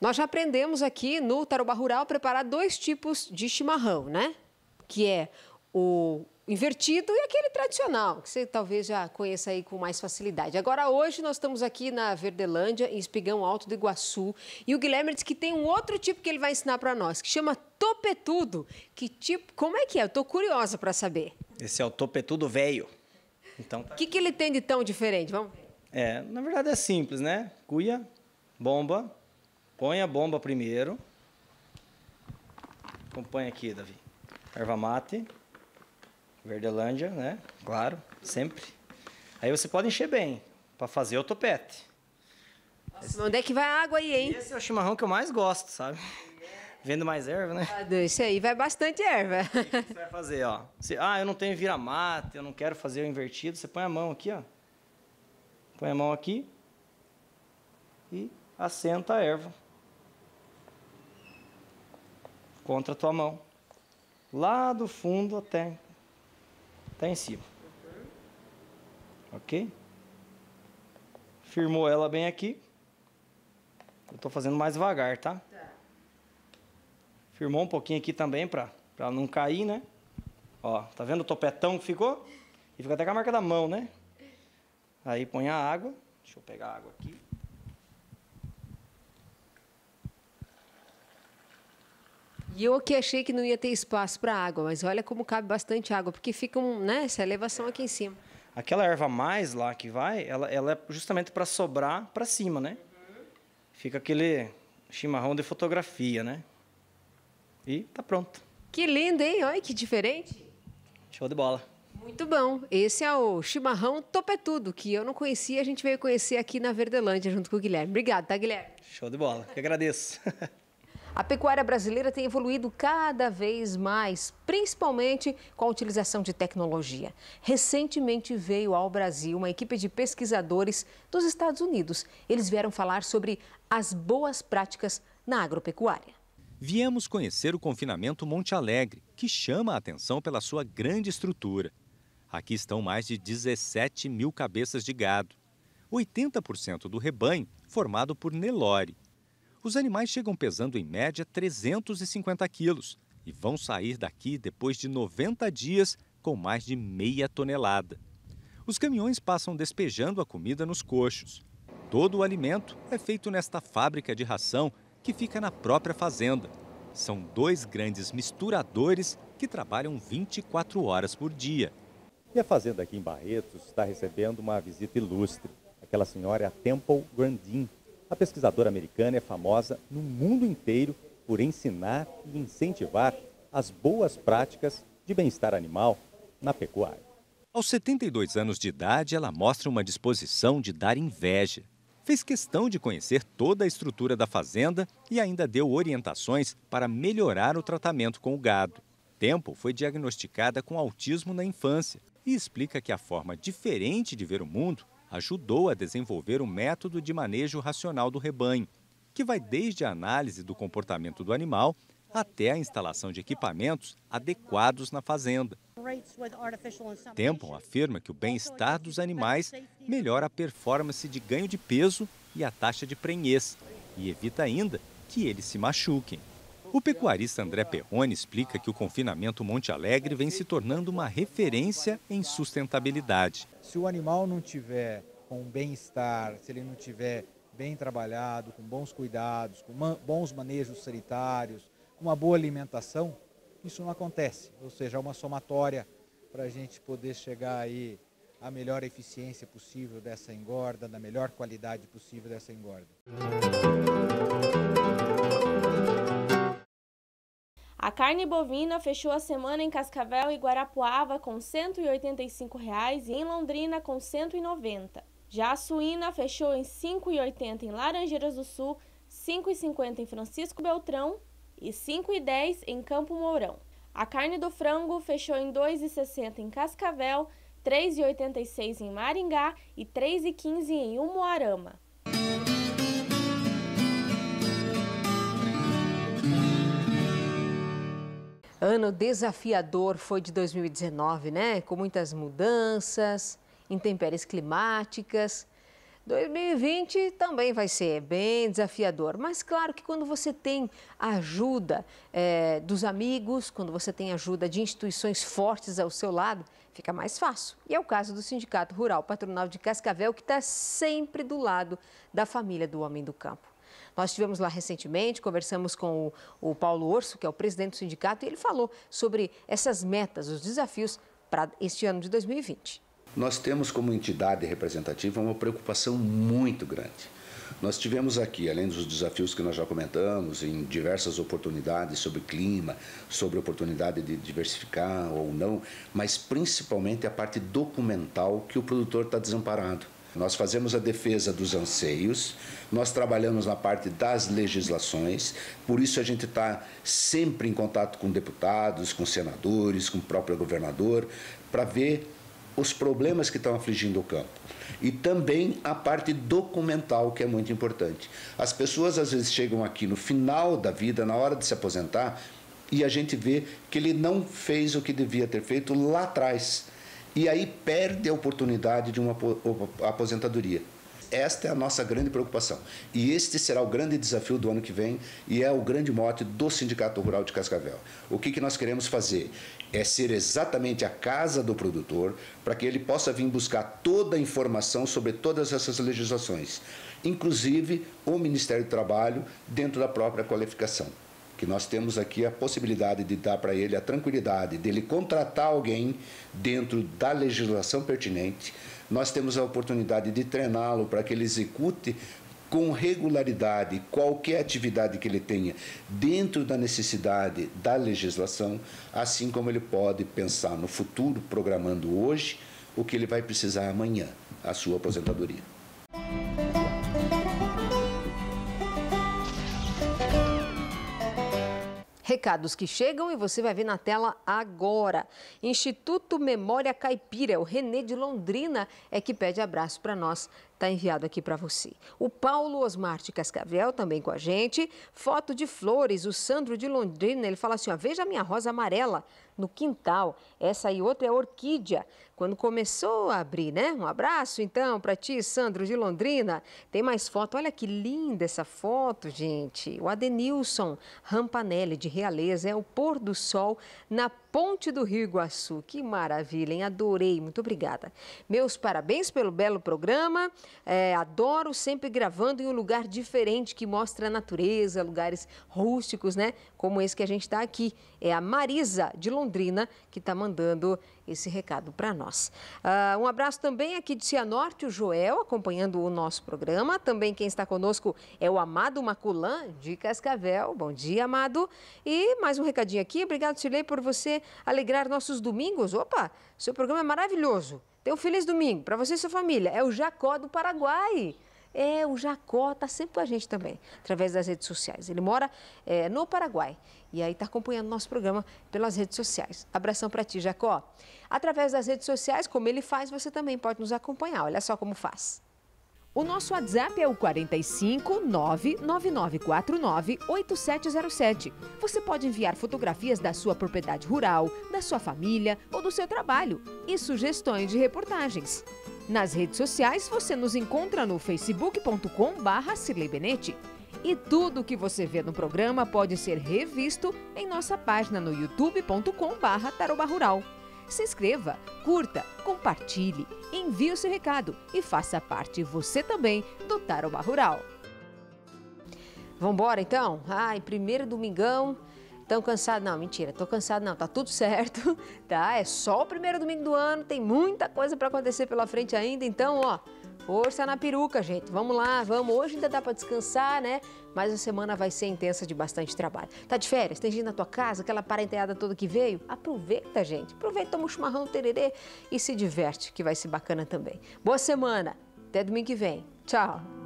Nós já aprendemos aqui no Tarobá Rural preparar dois tipos de chimarrão, né? Que é o invertido e aquele tradicional, que você talvez já conheça aí com mais facilidade. Agora, hoje nós estamos aqui na Verdelândia, em Espigão Alto do Iguaçu, e o Guilherme disse que tem um outro tipo que ele vai ensinar para nós, que chama topetudo. Que tipo, como é que é? Eu estou curiosa para saber. Esse é o topetudo velho. Então, tá. O que, que ele tem de tão diferente? Vamos ver. É, na verdade é simples, né? Cuia, bomba, Põe a bomba primeiro. Acompanha aqui, Davi. Erva mate. Verdelândia, né? Claro, sempre. Aí você pode encher bem, para fazer o topete. Nossa, onde é que vai a água aí, hein? Esse é o chimarrão que eu mais gosto, sabe? Vendo mais erva, né? Ah, isso aí vai bastante erva. você vai fazer, ó? Você, ah, eu não tenho vira-mata, eu não quero fazer o invertido. Você põe a mão aqui, ó. Põe a mão aqui e assenta a erva contra a tua mão, lá do fundo até, até em cima. Ok? Firmou ela bem aqui. Eu estou fazendo mais devagar, tá? tá? Firmou um pouquinho aqui também para pra não cair, né? Ó, tá vendo o topetão que ficou? E fica até com a marca da mão, né? Aí põe a água. Deixa eu pegar a água aqui. E eu aqui achei que não ia ter espaço para água, mas olha como cabe bastante água, porque fica um, né, essa elevação aqui em cima. Aquela erva mais lá que vai, ela, ela é justamente para sobrar para cima, né? Fica aquele chimarrão de fotografia, né? E tá pronto. Que lindo, hein? Olha que diferente. Show de bola. Muito bom. Esse é o chimarrão topetudo, que eu não conhecia, a gente veio conhecer aqui na Verdelândia junto com o Guilherme. Obrigado, tá, Guilherme? Show de bola. Que agradeço. A pecuária brasileira tem evoluído cada vez mais, principalmente com a utilização de tecnologia. Recentemente veio ao Brasil uma equipe de pesquisadores dos Estados Unidos. Eles vieram falar sobre as boas práticas na agropecuária. Viemos conhecer o confinamento Monte Alegre, que chama a atenção pela sua grande estrutura. Aqui estão mais de 17 mil cabeças de gado. 80% do rebanho formado por Nelore, os animais chegam pesando em média 350 quilos e vão sair daqui depois de 90 dias com mais de meia tonelada. Os caminhões passam despejando a comida nos coxos. Todo o alimento é feito nesta fábrica de ração que fica na própria fazenda. São dois grandes misturadores que trabalham 24 horas por dia. E a fazenda aqui em Barretos está recebendo uma visita ilustre. Aquela senhora é a Temple Grandin, a pesquisadora americana é famosa no mundo inteiro por ensinar e incentivar as boas práticas de bem-estar animal na pecuária. Aos 72 anos de idade, ela mostra uma disposição de dar inveja. Fez questão de conhecer toda a estrutura da fazenda e ainda deu orientações para melhorar o tratamento com o gado. Tempo foi diagnosticada com autismo na infância e explica que a forma diferente de ver o mundo ajudou a desenvolver um método de manejo racional do rebanho, que vai desde a análise do comportamento do animal até a instalação de equipamentos adequados na fazenda. Templon afirma que o bem-estar dos animais melhora a performance de ganho de peso e a taxa de prenhez, e evita ainda que eles se machuquem. O pecuarista André Perrone explica que o confinamento Monte Alegre vem se tornando uma referência em sustentabilidade. Se o animal não tiver com bem-estar, se ele não tiver bem trabalhado, com bons cuidados, com bons manejos sanitários, com uma boa alimentação, isso não acontece. Ou seja, é uma somatória para a gente poder chegar aí à melhor eficiência possível dessa engorda, na melhor qualidade possível dessa engorda. Música a carne bovina fechou a semana em Cascavel e Guarapuava com R$ 185 reais e em Londrina com R$ 190. Já a suína fechou em R$ 5,80 em Laranjeiras do Sul, R$ 5,50 em Francisco Beltrão e R$ 5,10 em Campo Mourão. A carne do frango fechou em R$ 2,60 em Cascavel, R$ 3,86 em Maringá e R$ 3,15 em Umuarama. Ano desafiador foi de 2019, né? Com muitas mudanças, intempéries climáticas. 2020 também vai ser bem desafiador, mas claro que quando você tem ajuda é, dos amigos, quando você tem ajuda de instituições fortes ao seu lado, fica mais fácil. E é o caso do Sindicato Rural Patronal de Cascavel, que está sempre do lado da família do homem do campo. Nós estivemos lá recentemente, conversamos com o, o Paulo Orso, que é o presidente do sindicato, e ele falou sobre essas metas, os desafios para este ano de 2020. Nós temos como entidade representativa uma preocupação muito grande. Nós tivemos aqui, além dos desafios que nós já comentamos, em diversas oportunidades sobre clima, sobre oportunidade de diversificar ou não, mas principalmente a parte documental que o produtor está desamparado. Nós fazemos a defesa dos anseios, nós trabalhamos na parte das legislações, por isso a gente está sempre em contato com deputados, com senadores, com o próprio governador, para ver os problemas que estão afligindo o campo. E também a parte documental, que é muito importante. As pessoas às vezes chegam aqui no final da vida, na hora de se aposentar, e a gente vê que ele não fez o que devia ter feito lá atrás e aí perde a oportunidade de uma aposentadoria. Esta é a nossa grande preocupação. E este será o grande desafio do ano que vem e é o grande mote do Sindicato Rural de Cascavel. O que, que nós queremos fazer? É ser exatamente a casa do produtor para que ele possa vir buscar toda a informação sobre todas essas legislações, inclusive o Ministério do Trabalho, dentro da própria qualificação que nós temos aqui a possibilidade de dar para ele a tranquilidade dele contratar alguém dentro da legislação pertinente. Nós temos a oportunidade de treiná-lo para que ele execute com regularidade qualquer atividade que ele tenha dentro da necessidade da legislação, assim como ele pode pensar no futuro programando hoje o que ele vai precisar amanhã, a sua aposentadoria. Recados que chegam e você vai ver na tela agora. Instituto Memória Caipira, o Renê de Londrina é que pede abraço para nós está enviado aqui para você. O Paulo Osmar de Cascavel também com a gente. Foto de flores, o Sandro de Londrina, ele fala assim, ó, veja a minha rosa amarela no quintal. Essa aí outra é orquídea. Quando começou a abrir, né? Um abraço então para ti, Sandro de Londrina. Tem mais foto. Olha que linda essa foto, gente. O Adenilson Rampanelli de Realeza é o pôr do sol na Ponte do Rio Iguaçu. Que maravilha, hein? Adorei. Muito obrigada. Meus parabéns pelo belo programa. É, adoro sempre gravando em um lugar diferente que mostra a natureza, lugares rústicos, né? como esse que a gente está aqui. É a Marisa de Londrina que está mandando esse recado para nós. Uh, um abraço também aqui de Cianorte, o Joel, acompanhando o nosso programa. Também quem está conosco é o Amado Maculan, de Cascavel. Bom dia, Amado. E mais um recadinho aqui. Obrigado, Silei, por você alegrar nossos domingos. Opa, seu programa é maravilhoso. Tenha um feliz domingo para você e sua família. É o Jacó do Paraguai. É, o Jacó está sempre com a gente também, através das redes sociais. Ele mora é, no Paraguai e aí está acompanhando nosso programa pelas redes sociais. Abração para ti, Jacó. Através das redes sociais, como ele faz, você também pode nos acompanhar. Olha só como faz. O nosso WhatsApp é o 45 Você pode enviar fotografias da sua propriedade rural, da sua família ou do seu trabalho e sugestões de reportagens. Nas redes sociais, você nos encontra no facebook.com barra E tudo o que você vê no programa pode ser revisto em nossa página no youtube.com barra Se inscreva, curta, compartilhe, envie o seu recado e faça parte você também do Tarobá Rural. Vamos embora então? Ai, primeiro domingão tão cansado, não, mentira, tô cansado não, tá tudo certo, tá? É só o primeiro domingo do ano, tem muita coisa para acontecer pela frente ainda, então, ó, força na peruca, gente. Vamos lá, vamos. Hoje ainda dá para descansar, né? Mas a semana vai ser intensa de bastante trabalho. Tá de férias? Tem gente na tua casa? Aquela parenteada toda que veio? Aproveita, gente. Aproveita, toma um chimarrão, tererê e se diverte, que vai ser bacana também. Boa semana. Até domingo que vem. Tchau.